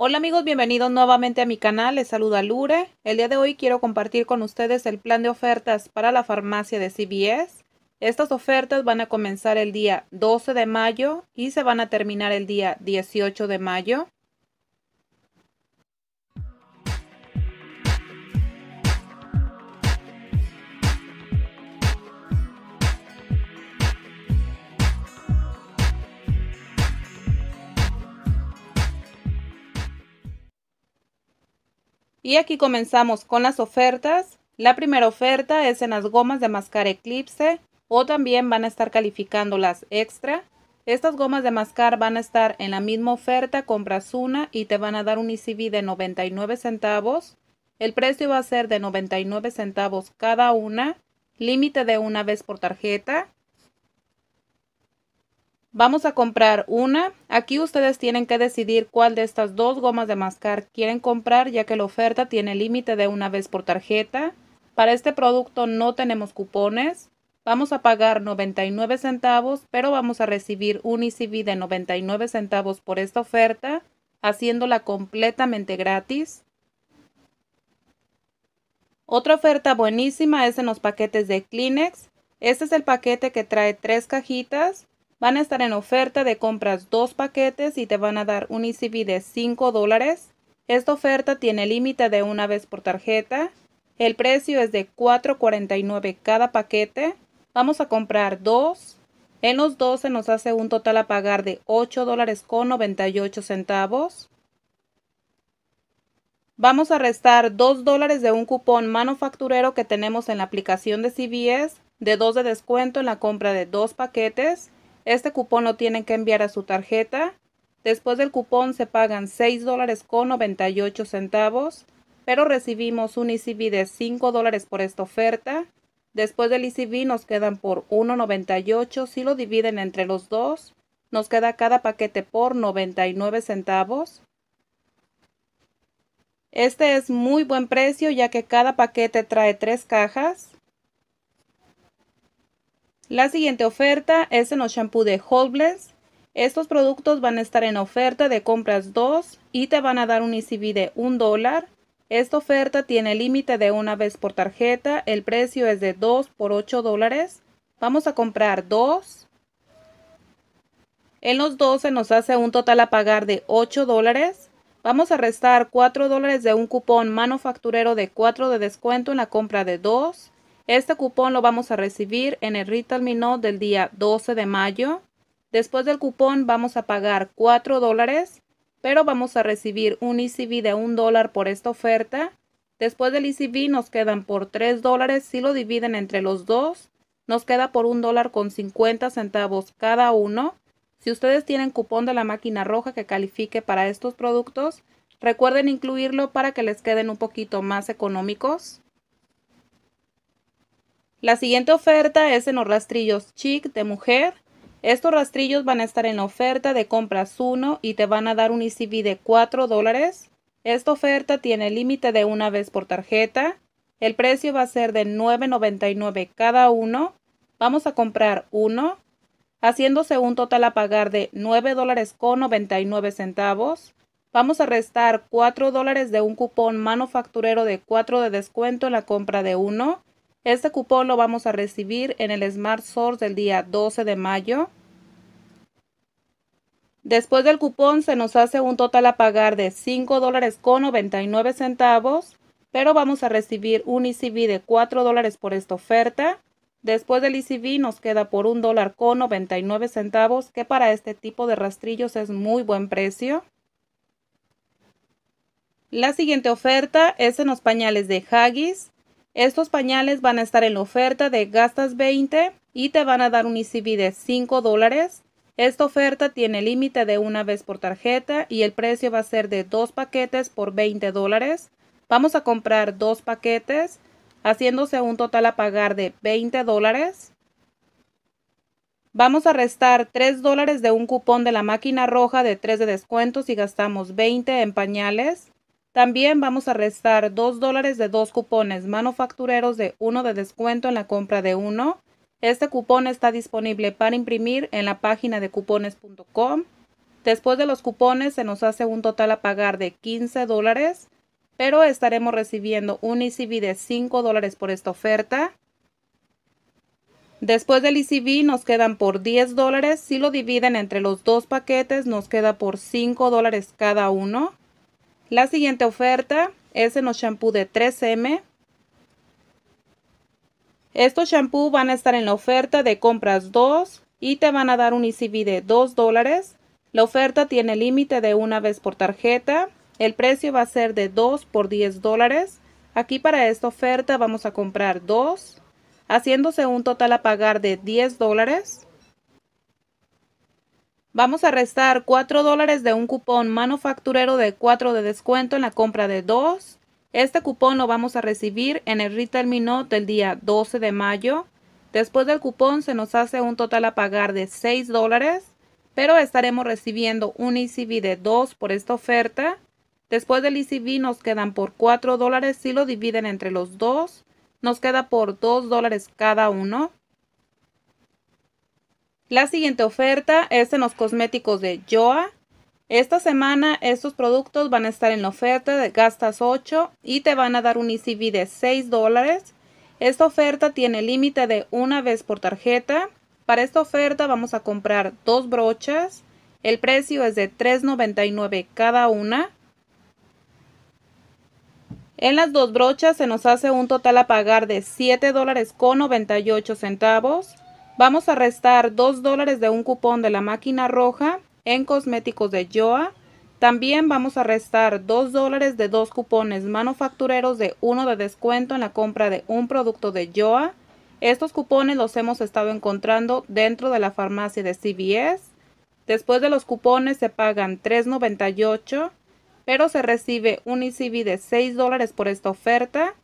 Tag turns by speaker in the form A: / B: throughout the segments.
A: Hola amigos, bienvenidos nuevamente a mi canal, les saluda Lure. El día de hoy quiero compartir con ustedes el plan de ofertas para la farmacia de CBS. Estas ofertas van a comenzar el día 12 de mayo y se van a terminar el día 18 de mayo. Y aquí comenzamos con las ofertas. La primera oferta es en las gomas de mascar Eclipse o también van a estar calificando las extra. Estas gomas de mascar van a estar en la misma oferta, compras una y te van a dar un ECB de 99 centavos. El precio va a ser de 99 centavos cada una, límite de una vez por tarjeta. Vamos a comprar una. Aquí ustedes tienen que decidir cuál de estas dos gomas de mascar quieren comprar ya que la oferta tiene límite de una vez por tarjeta. Para este producto no tenemos cupones. Vamos a pagar 99 centavos, pero vamos a recibir un ECB de 99 centavos por esta oferta, haciéndola completamente gratis. Otra oferta buenísima es en los paquetes de Kleenex. Este es el paquete que trae tres cajitas Van a estar en oferta de compras dos paquetes y te van a dar un ECB de 5 dólares. Esta oferta tiene límite de una vez por tarjeta. El precio es de 4.49 cada paquete. Vamos a comprar dos. En los dos nos hace un total a pagar de $8.98. dólares con centavos. Vamos a restar 2 dólares de un cupón manufacturero que tenemos en la aplicación de CVS de 2 de descuento en la compra de dos paquetes. Este cupón lo tienen que enviar a su tarjeta. Después del cupón se pagan $6.98, dólares con 98 centavos, pero recibimos un ECB de $5 dólares por esta oferta. Después del ECB nos quedan por 1.98. Si lo dividen entre los dos, nos queda cada paquete por 99 centavos. Este es muy buen precio ya que cada paquete trae tres cajas. La siguiente oferta es en los shampoo de Holbless. Estos productos van a estar en oferta de compras 2 y te van a dar un ECB de 1 dólar. Esta oferta tiene límite de una vez por tarjeta. El precio es de 2 por 8 dólares. Vamos a comprar 2. En los 12 nos hace un total a pagar de 8 dólares. Vamos a restar 4 dólares de un cupón manufacturero de 4 de descuento en la compra de 2. Este cupón lo vamos a recibir en el Retail del día 12 de mayo. Después del cupón vamos a pagar 4 dólares, pero vamos a recibir un ECB de 1 dólar por esta oferta. Después del ECB nos quedan por 3 dólares. Si lo dividen entre los dos, nos queda por 1 dólar con 50 centavos cada uno. Si ustedes tienen cupón de la máquina roja que califique para estos productos, recuerden incluirlo para que les queden un poquito más económicos. La siguiente oferta es en los rastrillos chic de mujer. Estos rastrillos van a estar en oferta de compras 1 y te van a dar un ECB de 4 dólares. Esta oferta tiene límite de una vez por tarjeta. El precio va a ser de 9.99 cada uno. Vamos a comprar uno, haciéndose un total a pagar de $9.99. dólares con centavos. Vamos a restar 4 dólares de un cupón manufacturero de 4 de descuento en la compra de uno este cupón lo vamos a recibir en el Smart Source del día 12 de mayo. Después del cupón se nos hace un total a pagar de $5.99 pero vamos a recibir un ECB de $4 por esta oferta. Después del ECB nos queda por $1.99, que para este tipo de rastrillos es muy buen precio. La siguiente oferta es en los pañales de Haggis. Estos pañales van a estar en la oferta de gastas 20 y te van a dar un ICB de 5 dólares. Esta oferta tiene límite de una vez por tarjeta y el precio va a ser de dos paquetes por 20 dólares. Vamos a comprar dos paquetes, haciéndose un total a pagar de 20 dólares. Vamos a restar 3 dólares de un cupón de la máquina roja de 3 de descuentos y gastamos 20 en pañales. También vamos a restar 2 dólares de dos cupones manufactureros de uno de descuento en la compra de uno. Este cupón está disponible para imprimir en la página de cupones.com. Después de los cupones se nos hace un total a pagar de 15 dólares, pero estaremos recibiendo un ECB de 5 dólares por esta oferta. Después del ECB nos quedan por 10 dólares. Si lo dividen entre los dos paquetes nos queda por 5 dólares cada uno. La siguiente oferta es en los shampoos de 3M. Estos shampoos van a estar en la oferta de compras 2 y te van a dar un ICB e de 2 dólares. La oferta tiene límite de una vez por tarjeta. El precio va a ser de 2 por 10 dólares. Aquí para esta oferta vamos a comprar 2, haciéndose un total a pagar de 10 dólares. Vamos a restar 4 dólares de un cupón manufacturero de 4 de descuento en la compra de 2. Este cupón lo vamos a recibir en el retail minot del día 12 de mayo. Después del cupón se nos hace un total a pagar de 6 dólares, pero estaremos recibiendo un ECB de 2 por esta oferta. Después del ECB nos quedan por 4 dólares si lo dividen entre los dos. Nos queda por 2 dólares cada uno. La siguiente oferta es en los cosméticos de Joa. Esta semana estos productos van a estar en la oferta de gastas 8 y te van a dar un ECV de 6 dólares. Esta oferta tiene límite de una vez por tarjeta. Para esta oferta vamos a comprar dos brochas. El precio es de $3.99 cada una. En las dos brochas se nos hace un total a pagar de $7.98 dólares con centavos. Vamos a restar 2 dólares de un cupón de la máquina roja en cosméticos de Joa. También vamos a restar 2 dólares de dos cupones manufactureros de uno de descuento en la compra de un producto de Joa. Estos cupones los hemos estado encontrando dentro de la farmacia de CVS. Después de los cupones se pagan $3.98, pero se recibe un ICB de $6 por esta oferta.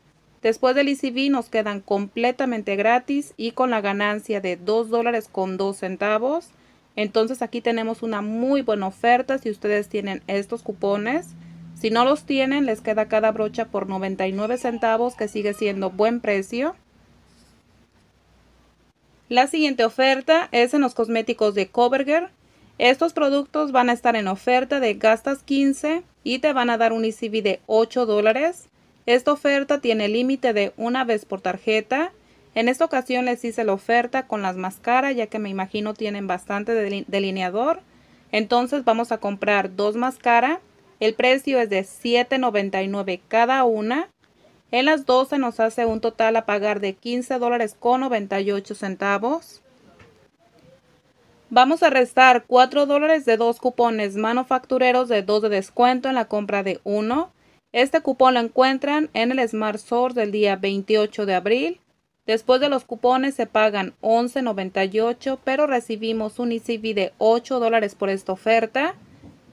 A: Después del ICB nos quedan completamente gratis y con la ganancia de 2 dólares con 2 centavos. Entonces aquí tenemos una muy buena oferta si ustedes tienen estos cupones. Si no los tienen, les queda cada brocha por 99 centavos, que sigue siendo buen precio. La siguiente oferta es en los cosméticos de Coverger. Estos productos van a estar en oferta de gastas 15 y te van a dar un icb de 8 dólares. Esta oferta tiene límite de una vez por tarjeta. En esta ocasión les hice la oferta con las más caras ya que me imagino tienen bastante delineador. Entonces vamos a comprar dos máscaras. El precio es de $7.99 cada una. En las 12 nos hace un total a pagar de $15.98 dólares con centavos. Vamos a restar $4 dólares de dos cupones manufactureros de dos de descuento en la compra de uno. Este cupón lo encuentran en el Smart Source del día 28 de abril. Después de los cupones se pagan $11.98, pero recibimos un ECB de $8 dólares por esta oferta.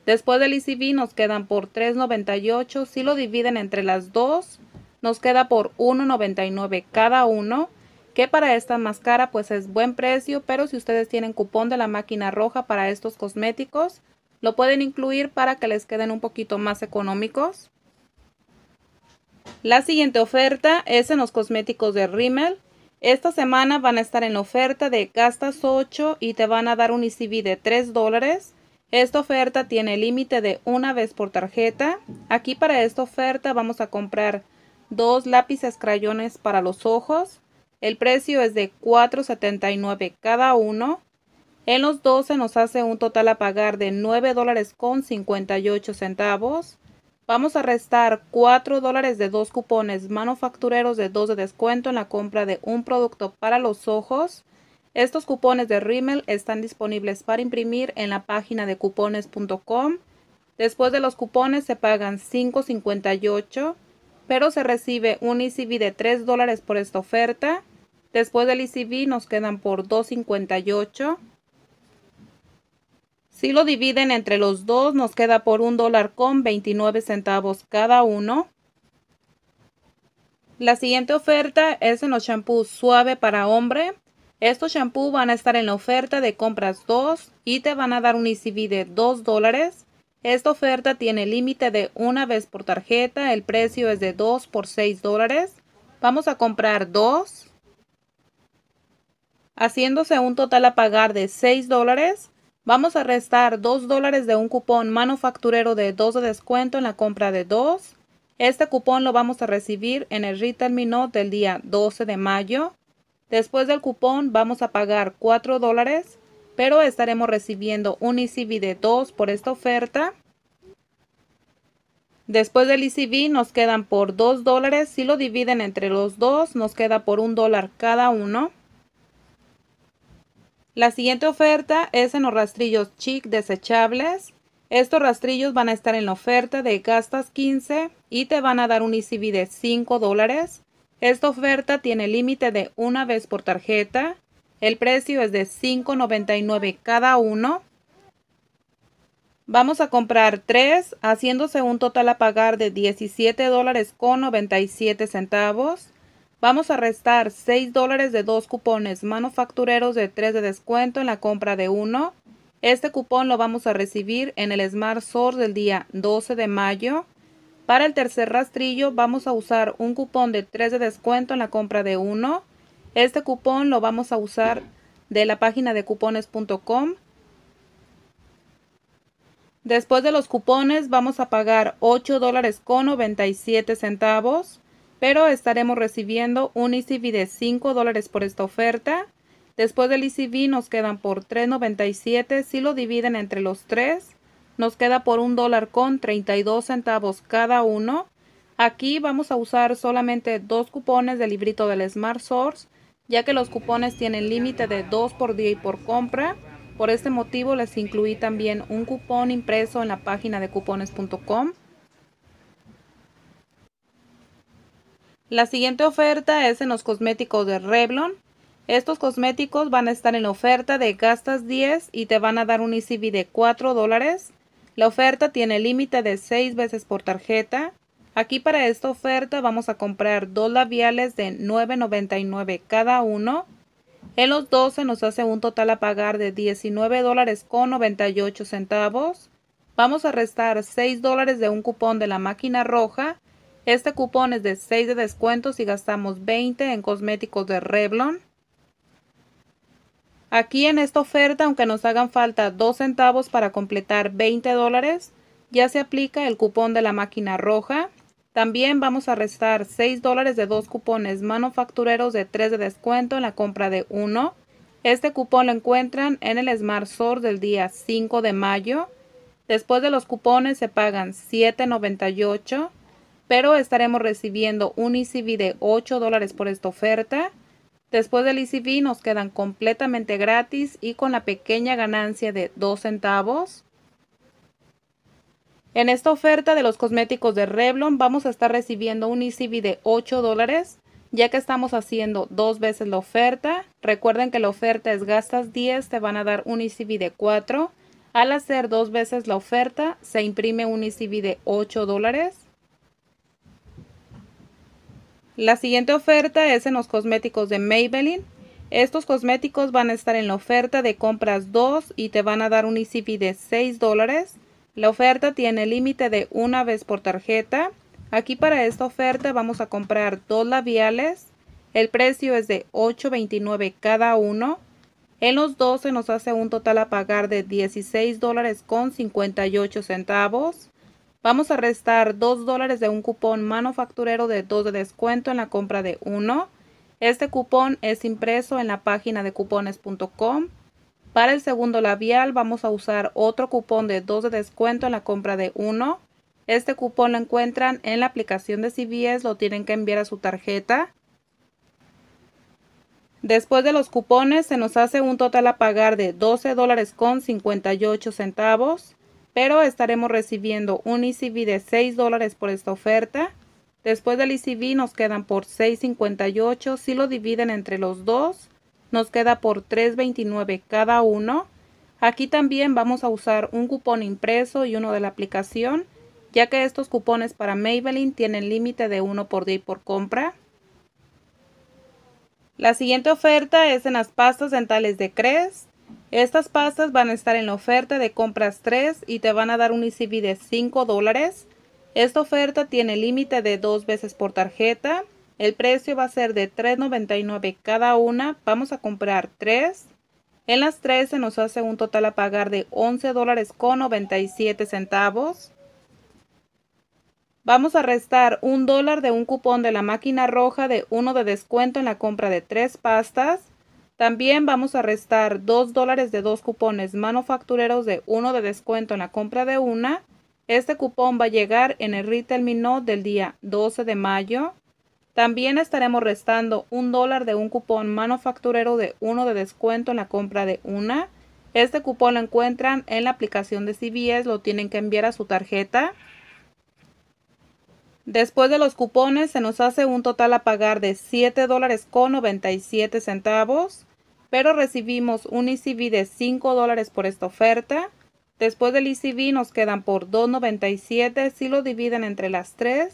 A: Después del ECB nos quedan por $3.98. Si lo dividen entre las dos, nos queda por $1.99 cada uno, que para esta máscara pues es buen precio, pero si ustedes tienen cupón de la máquina roja para estos cosméticos, lo pueden incluir para que les queden un poquito más económicos. La siguiente oferta es en los cosméticos de Rimmel. Esta semana van a estar en oferta de gastas 8 y te van a dar un ECB de 3 dólares. Esta oferta tiene límite de una vez por tarjeta. Aquí para esta oferta vamos a comprar dos lápices crayones para los ojos. El precio es de 4.79 cada uno. En los 12 nos hace un total a pagar de $9.58 dólares con 58 centavos. Vamos a restar 4 dólares de dos cupones manufactureros de 2 de descuento en la compra de un producto para los ojos. Estos cupones de Rimmel están disponibles para imprimir en la página de cupones.com. Después de los cupones se pagan $5.58, pero se recibe un ECB de 3 dólares por esta oferta. Después del ECB nos quedan por $2.58. Si lo dividen entre los dos, nos queda por un dólar con 29 centavos cada uno. La siguiente oferta es en los shampoos suave para hombre. Estos shampoos van a estar en la oferta de compras 2 y te van a dar un ECV de 2 dólares. Esta oferta tiene límite de una vez por tarjeta. El precio es de 2 por 6 dólares. Vamos a comprar 2. Haciéndose un total a pagar de 6 dólares. Vamos a restar 2 dólares de un cupón manufacturero de 2 de descuento en la compra de 2. Este cupón lo vamos a recibir en el Retail Minot del día 12 de mayo. Después del cupón vamos a pagar 4 dólares, pero estaremos recibiendo un ECB de 2 por esta oferta. Después del ECB nos quedan por 2 dólares. Si lo dividen entre los dos, nos queda por 1 dólar cada uno. La siguiente oferta es en los rastrillos chic desechables. Estos rastrillos van a estar en la oferta de gastas 15 y te van a dar un ECB de 5 dólares. Esta oferta tiene límite de una vez por tarjeta. El precio es de 5.99 cada uno. Vamos a comprar 3, haciéndose un total a pagar de $17.97. dólares con centavos. Vamos a restar 6 dólares de dos cupones manufactureros de 3 de descuento en la compra de uno. Este cupón lo vamos a recibir en el Smart Source del día 12 de mayo. Para el tercer rastrillo vamos a usar un cupón de 3 de descuento en la compra de uno. Este cupón lo vamos a usar de la página de cupones.com. Después de los cupones vamos a pagar 8 dólares con 97 centavos pero estaremos recibiendo un ECB de 5 dólares por esta oferta. Después del ECB nos quedan por 3.97. Si lo dividen entre los tres, nos queda por un dólar con 32 centavos cada uno. Aquí vamos a usar solamente dos cupones del librito del Smart Source, ya que los cupones tienen límite de 2 por día y por compra. Por este motivo les incluí también un cupón impreso en la página de cupones.com La siguiente oferta es en los cosméticos de Revlon. Estos cosméticos van a estar en oferta de gastas 10 y te van a dar un ECB de 4 dólares. La oferta tiene límite de 6 veces por tarjeta. Aquí para esta oferta vamos a comprar dos labiales de 9.99 cada uno. En los 12 nos hace un total a pagar de $19.98. dólares con centavos. Vamos a restar 6 dólares de un cupón de la máquina roja este cupón es de 6 de descuento si gastamos 20 en cosméticos de Revlon. Aquí en esta oferta, aunque nos hagan falta 2 centavos para completar 20 dólares, ya se aplica el cupón de la máquina roja. También vamos a restar 6 dólares de dos cupones manufactureros de 3 de descuento en la compra de uno. Este cupón lo encuentran en el Smart Store del día 5 de mayo. Después de los cupones se pagan $7.98 pero estaremos recibiendo un ECV de 8 dólares por esta oferta. Después del ECV nos quedan completamente gratis y con la pequeña ganancia de 2 centavos. En esta oferta de los cosméticos de Revlon vamos a estar recibiendo un ECV de 8 dólares ya que estamos haciendo dos veces la oferta. Recuerden que la oferta es gastas 10, te van a dar un ECV de 4. Al hacer dos veces la oferta se imprime un ECV de 8 dólares. La siguiente oferta es en los cosméticos de Maybelline. Estos cosméticos van a estar en la oferta de compras 2 y te van a dar un ECV de 6 dólares. La oferta tiene límite de una vez por tarjeta. Aquí para esta oferta vamos a comprar dos labiales. El precio es de $8.29 cada uno. En los se nos hace un total a pagar de $16 con 58 centavos. Vamos a restar 2 dólares de un cupón manufacturero de 2 de descuento en la compra de 1. Este cupón es impreso en la página de cupones.com. Para el segundo labial vamos a usar otro cupón de 2 de descuento en la compra de 1. Este cupón lo encuentran en la aplicación de CVS, lo tienen que enviar a su tarjeta. Después de los cupones se nos hace un total a pagar de 12 dólares con 58 centavos pero estaremos recibiendo un ECB de 6 dólares por esta oferta. Después del ECB nos quedan por 6.58. Si lo dividen entre los dos, nos queda por 3.29 cada uno. Aquí también vamos a usar un cupón impreso y uno de la aplicación, ya que estos cupones para Maybelline tienen límite de uno por día y por compra. La siguiente oferta es en las pastas dentales de Crest. Estas pastas van a estar en la oferta de compras 3 y te van a dar un ICB de 5 dólares. Esta oferta tiene límite de dos veces por tarjeta. El precio va a ser de $3.99 cada una. Vamos a comprar 3. En las 3 se nos hace un total a pagar de 11.97. dólares con centavos. Vamos a restar un dólar de un cupón de la máquina roja de uno de descuento en la compra de 3 pastas. También vamos a restar 2 dólares de dos cupones manufactureros de uno de descuento en la compra de una. Este cupón va a llegar en el retail minot del día 12 de mayo. También estaremos restando 1 dólar de un cupón manufacturero de uno de descuento en la compra de una. Este cupón lo encuentran en la aplicación de CBS, lo tienen que enviar a su tarjeta. Después de los cupones se nos hace un total a pagar de 7 dólares con 97 centavos pero recibimos un ECB de 5 dólares por esta oferta. Después del ECB nos quedan por 2.97. Si lo dividen entre las tres,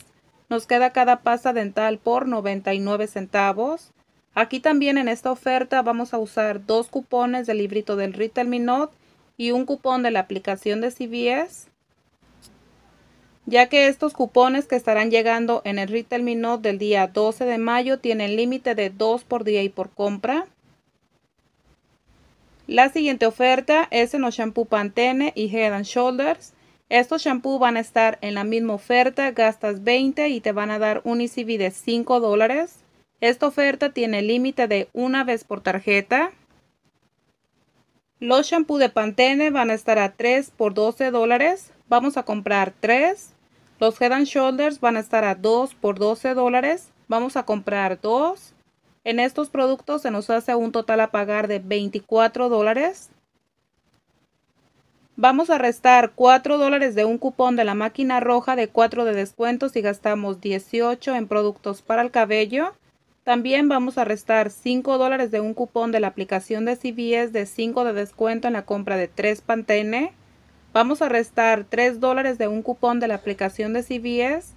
A: nos queda cada pasta dental por 99 centavos. Aquí también en esta oferta vamos a usar dos cupones del librito del Retail Minot y un cupón de la aplicación de CBS. ya que estos cupones que estarán llegando en el Retail Minot del día 12 de mayo tienen límite de 2 por día y por compra. La siguiente oferta es en los shampoo Pantene y Head and Shoulders. Estos shampoos van a estar en la misma oferta, gastas 20 y te van a dar un ECV de 5 dólares. Esta oferta tiene límite de una vez por tarjeta. Los shampoos de Pantene van a estar a 3 por 12 dólares. Vamos a comprar 3. Los Head and Shoulders van a estar a 2 por 12 dólares. Vamos a comprar 2. En estos productos se nos hace un total a pagar de 24 dólares. Vamos a restar 4 dólares de un cupón de la máquina roja de 4 de descuento si gastamos 18 en productos para el cabello. También vamos a restar 5 dólares de un cupón de la aplicación de CVS de 5 de descuento en la compra de 3 Pantene. Vamos a restar 3 dólares de un cupón de la aplicación de CVS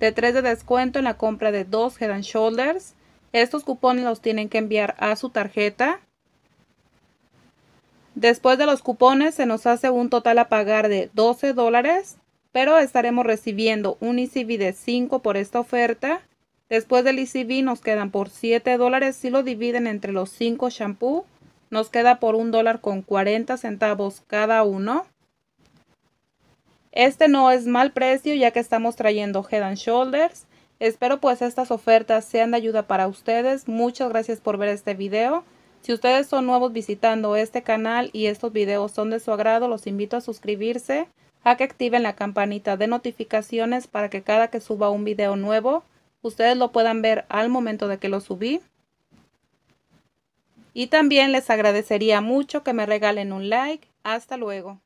A: de 3 de descuento en la compra de 2 Head Shoulders. Estos cupones los tienen que enviar a su tarjeta. Después de los cupones se nos hace un total a pagar de 12 dólares, pero estaremos recibiendo un ECB de 5 por esta oferta. Después del ECB nos quedan por 7 dólares si lo dividen entre los 5 shampoo. Nos queda por un dólar con 40 centavos cada uno. Este no es mal precio ya que estamos trayendo Head and Shoulders, Espero pues estas ofertas sean de ayuda para ustedes. Muchas gracias por ver este video. Si ustedes son nuevos visitando este canal y estos videos son de su agrado, los invito a suscribirse, a que activen la campanita de notificaciones para que cada que suba un video nuevo, ustedes lo puedan ver al momento de que lo subí. Y también les agradecería mucho que me regalen un like. Hasta luego.